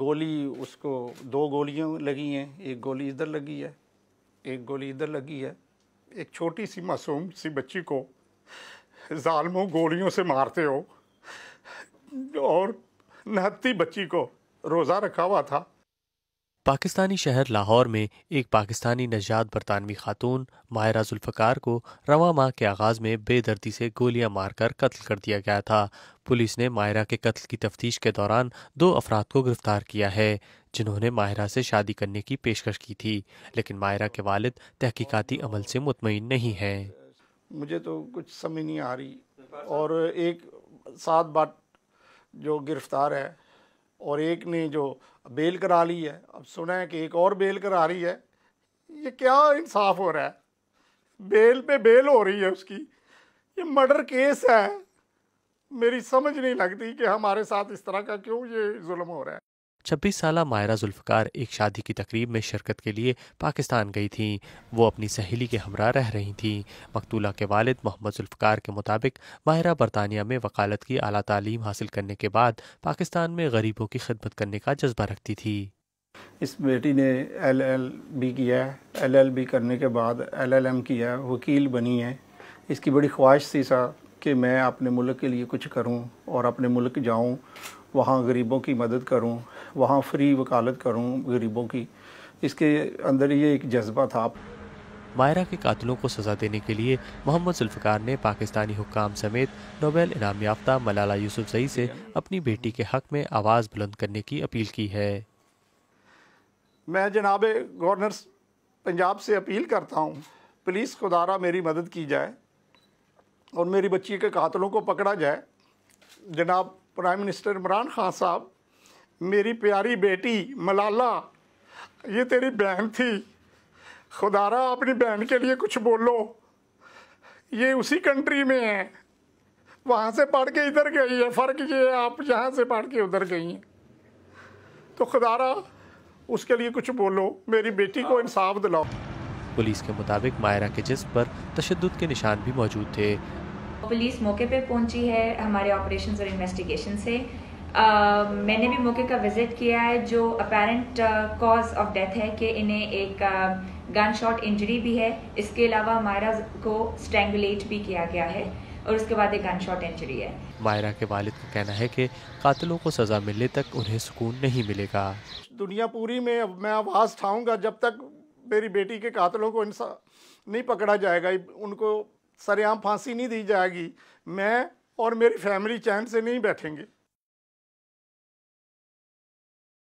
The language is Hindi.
गोली उसको दो गोलियाँ लगी हैं एक गोली इधर लगी है एक गोली इधर लगी है एक छोटी सी मासूम सी बच्ची को जालमों गोलियों से मारते हो और नहत्ती बच्ची को रोज़ा रखा हुआ था पाकिस्तानी शहर लाहौर में एक पाकिस्तानी नजात बरतानवी खातून मायरा जुल्फ़कार को रवा माह के आगाज़ में बेदर्दी से गोलियां मारकर कत्ल कर दिया गया था पुलिस ने मायरा के कत्ल की तफ्तीश के दौरान दो अफराद को गिरफ्तार किया है जिन्होंने मायरा से शादी करने की पेशकश की थी लेकिन मायरा के वालिद तहकीकती अमल से मुतमिन नहीं है मुझे तो कुछ समझ नहीं आ रही और एक सात बात जो गिरफ्तार है और एक ने जो बेल करा ली है अब सुना है कि एक और बेल करा रही है ये क्या इंसाफ हो रहा है बेल पे बेल हो रही है उसकी ये मर्डर केस है मेरी समझ नहीं लगती कि हमारे साथ इस तरह का क्यों ये जुल्म हो रहा है छब्बीस साल मायरा जुल्फ़कार एक शादी की तकरीब में शिरकत के लिए पाकिस्तान गई थी वो अपनी सहेली के हमरा रह रही थी मकतूला के वालिद मोहम्मद जुल्फ़कार के मुताबिक मायरा बरतानिया में वकालत की अली तालीम हासिल करने के बाद पाकिस्तान में गरीबों की खिदमत करने का जज्बा रखती थी इस बेटी ने एल एल बी किया है एल एल बी करने के बाद एल एल एम किया वकील बनी है इसकी बड़ी ख्वाहिश थी सा कि मैं अपने मुल्क के लिए कुछ करूँ और अपने मुल्क जाऊँ वहाँ गरीबों की मदद करूँ वहाँ फ्री वकालत करूँ गरीबों की इसके अंदर ये एक जज्बा था मायरा के कातलों को सजा देने के लिए मोहम्मद जुल्फ़कार ने पाकिस्तानी हुक्काम समेत नोबेल इनाम याफ्ता मलाला यूसुफ जई से अपनी बेटी के हक़ में आवाज़ बुलंद करने की अपील की है मैं जनाब गवर्नर पंजाब से अपील करता हूँ प्लीज़ खुदारा मेरी मदद की जाए और मेरी बच्ची के कातलों को पकड़ा जाए जनाब प्राइम मिनिस्टर इमरान खान साहब मेरी प्यारी बेटी मलाला ये तेरी बहन थी खुदारा अपनी बहन के लिए कुछ बोलो ये उसी कंट्री में है वहाँ से पढ़ के इधर गई है फ़र्क ये है आप यहाँ से पढ़ के उधर गई हैं तो खुदारा उसके लिए कुछ बोलो मेरी बेटी को इंसाफ दिलाओ पुलिस के मुताबिक मायरा के जिस्म पर तशद के निशान भी मौजूद थे पुलिस मौके पे पहुंची है हमारे ऑपरेशंस और इन्वेस्टिगेशन से आ, मैंने भी मौके का विजिट किया है जो अपेरेंट कॉज ऑफ डेथ है कि इन्हें एक गन शॉट इंजरी भी है इसके अलावा मायरा को स्ट्रेंगुलेट भी किया गया है और उसके बाद एक गन शॉट इंजरी है मायरा के वालिद का कहना है कि कातलों को सज़ा मिलने तक उन्हें सुकून नहीं मिलेगा दुनिया पूरी में मैं आवाज़ उठाऊंगा जब तक मेरी बेटी के कातलों को इंसान नहीं पकड़ा जाएगा उनको सरेआम फांसी नहीं दी जाएगी मैं और मेरी फैमिली चैन से नहीं बैठेंगे